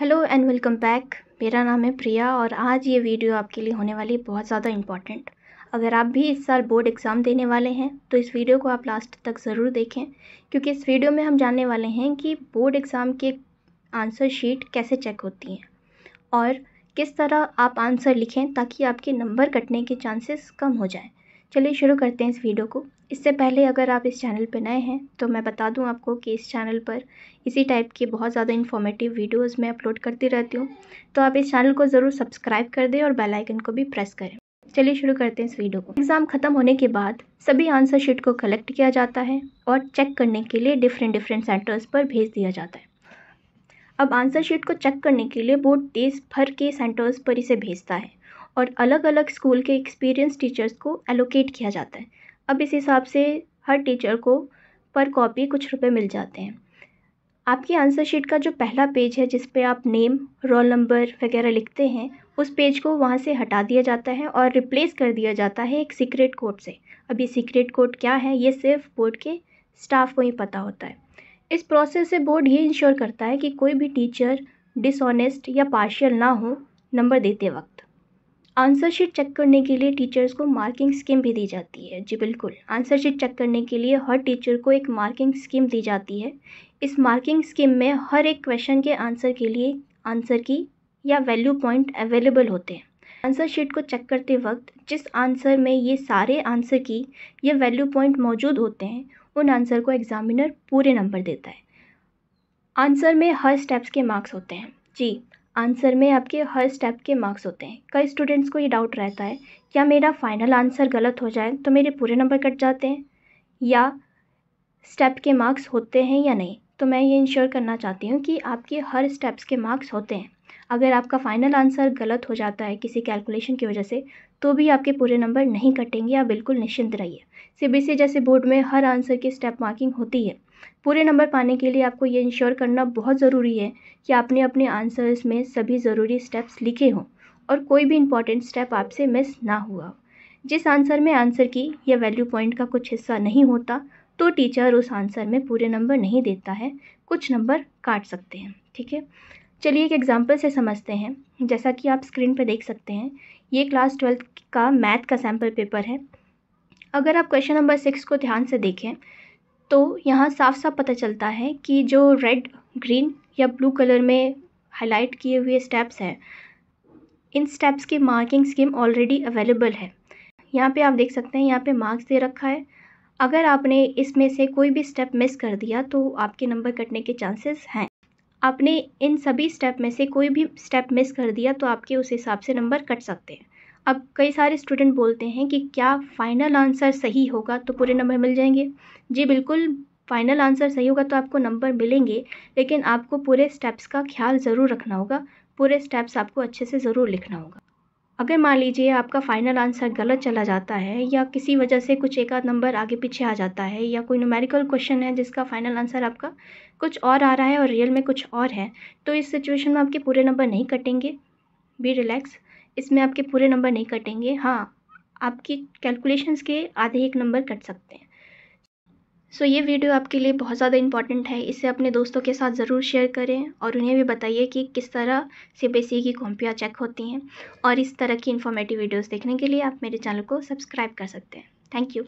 hello and welcome back मेरा नाम है प्रिया और आज ये वीडियो आपके लिए होने वाली बहुत ज़्यादा इम्पॉर्टेंट अगर आप भी इस साल बोर्ड एग्ज़ाम देने वाले हैं तो इस वीडियो को आप लास्ट तक ज़रूर देखें क्योंकि इस वीडियो में हम जानने वाले हैं कि बोर्ड एग्ज़ाम के आंसर शीट कैसे चेक होती हैं और किस तरह आप आंसर लिखें ताकि आपके नंबर कटने के चांसेस कम हो जाए चलिए शुरू करते हैं इस वीडियो को इससे पहले अगर आप इस चैनल पर नए हैं तो मैं बता दूं आपको कि इस चैनल पर इसी टाइप की बहुत ज़्यादा इन्फॉर्मेटिव वीडियोस मैं अपलोड करती रहती हूं तो आप इस चैनल को ज़रूर सब्सक्राइब कर दें और बेल आइकन को भी प्रेस करें चलिए शुरू करते हैं इस वीडियो को एग्ज़ाम ख़त्म होने के बाद सभी आंसर शीट को कलेक्ट किया जाता है और चेक करने के लिए डिफरेंट डिफरेंट सेंटर्स पर भेज दिया जाता है अब आंसर शीट को चेक करने के लिए बोर्ड देश भर के सेंटर्स पर इसे भेजता है और अलग अलग स्कूल के एक्सपीरियंस टीचर्स को एलोकेट किया जाता है अब इस हिसाब से हर टीचर को पर कॉपी कुछ रुपये मिल जाते हैं आपकी आंसर शीट का जो पहला पेज है जिस पे आप नेम रोल नंबर वगैरह लिखते हैं उस पेज को वहाँ से हटा दिया जाता है और रिप्लेस कर दिया जाता है एक सीक्रेट कोड से अब ये सीक्रेट कोड क्या है ये सिर्फ बोर्ड के स्टाफ को ही पता होता है इस प्रोसेस से बोर्ड ये इंश्योर करता है कि कोई भी टीचर डिसऑनेस्ट या पार्शियल ना हो नंबर देते वक्त आंसर शीट चेक करने के लिए टीचर्स को मार्किंग स्कीम भी दी जाती है जी बिल्कुल आंसर शीट चेक करने के लिए हर टीचर को एक मार्किंग स्कीम दी जाती है इस मार्किंग स्कीम में हर एक क्वेश्चन के आंसर के लिए आंसर की या वैल्यू पॉइंट अवेलेबल होते हैं आंसर शीट को चेक करते वक्त जिस आंसर में ये सारे आंसर की या वैल्यू पॉइंट मौजूद होते हैं उन आंसर को एग्ज़ामिनर पूरे नंबर देता है आंसर में हर स्टेप्स के मार्क्स होते हैं जी आंसर में आपके हर स्टेप के मार्क्स होते हैं कई स्टूडेंट्स को ये डाउट रहता है क्या मेरा फाइनल आंसर गलत हो जाए तो मेरे पूरे नंबर कट जाते हैं या स्टेप के मार्क्स होते हैं या नहीं तो मैं ये इंश्योर करना चाहती हूँ कि आपके हर स्टेप्स के मार्क्स होते हैं अगर आपका फ़ाइनल आंसर गलत हो जाता है किसी कैलकुलेशन की वजह से तो भी आपके पूरे नंबर नहीं कटेंगे आप बिल्कुल निश्चिंत रहिए सीबीएसई जैसे बोर्ड में हर आंसर की स्टेप मार्किंग होती है पूरे नंबर पाने के लिए आपको ये इंश्योर करना बहुत ज़रूरी है कि आपने अपने आंसर्स में सभी ज़रूरी स्टेप्स लिखे हों और कोई भी इंपॉर्टेंट स्टेप आपसे मिस ना हुआ हो जिस आंसर में आंसर की या वैल्यू पॉइंट का कुछ हिस्सा नहीं होता तो टीचर उस आंसर में पूरे नंबर नहीं देता है कुछ नंबर काट सकते हैं ठीक है चलिए एक एग्ज़ाम्पल से समझते हैं जैसा कि आप स्क्रीन पर देख सकते हैं ये क्लास ट्वेल्थ का मैथ का सैम्पल पेपर है अगर आप क्वेश्चन नंबर सिक्स को ध्यान से देखें तो यहाँ साफ साफ पता चलता है कि जो रेड ग्रीन या ब्लू कलर में हाईलाइट किए हुए स्टेप्स हैं इन स्टेप्स की मार्किंग स्कीम ऑलरेडी अवेलेबल है यहाँ पे आप देख सकते हैं यहाँ पे मार्क्स दे रखा है अगर आपने इसमें से कोई भी स्टेप मिस कर दिया तो आपके नंबर कटने के चांसेस हैं आपने इन सभी स्टेप में से कोई भी स्टेप मिस कर दिया तो आपके उस हिसाब से नंबर कट सकते हैं अब कई सारे स्टूडेंट बोलते हैं कि क्या फ़ाइनल आंसर सही होगा तो पूरे नंबर मिल जाएंगे जी बिल्कुल फ़ाइनल आंसर सही होगा तो आपको नंबर मिलेंगे लेकिन आपको पूरे स्टेप्स का ख्याल ज़रूर रखना होगा पूरे स्टेप्स आपको अच्छे से ज़रूर लिखना होगा अगर मान लीजिए आपका फ़ाइनल आंसर गलत चला जाता है या किसी वजह से कुछ एक आध नंबर आगे पीछे आ जाता है या कोई न्यूमेरिकल क्वेश्चन है जिसका फ़ाइनल आंसर आपका कुछ और आ रहा है और रियल में कुछ और है तो इस सिचुएशन में आपके पूरे नंबर नहीं कटेंगे बी रिलैक्स इसमें आपके पूरे नंबर नहीं कटेंगे हाँ आपकी कैलकुलेशंस के आधे एक नंबर कट सकते हैं सो ये वीडियो आपके लिए बहुत ज़्यादा इंपॉर्टेंट है इसे अपने दोस्तों के साथ ज़रूर शेयर करें और उन्हें भी बताइए कि किस तरह से बेसी e की कॉम्पियाँ चेक होती हैं और इस तरह की इन्फॉर्मेटिव वीडियोज़ देखने के लिए आप मेरे चैनल को सब्सक्राइब कर सकते हैं थैंक यू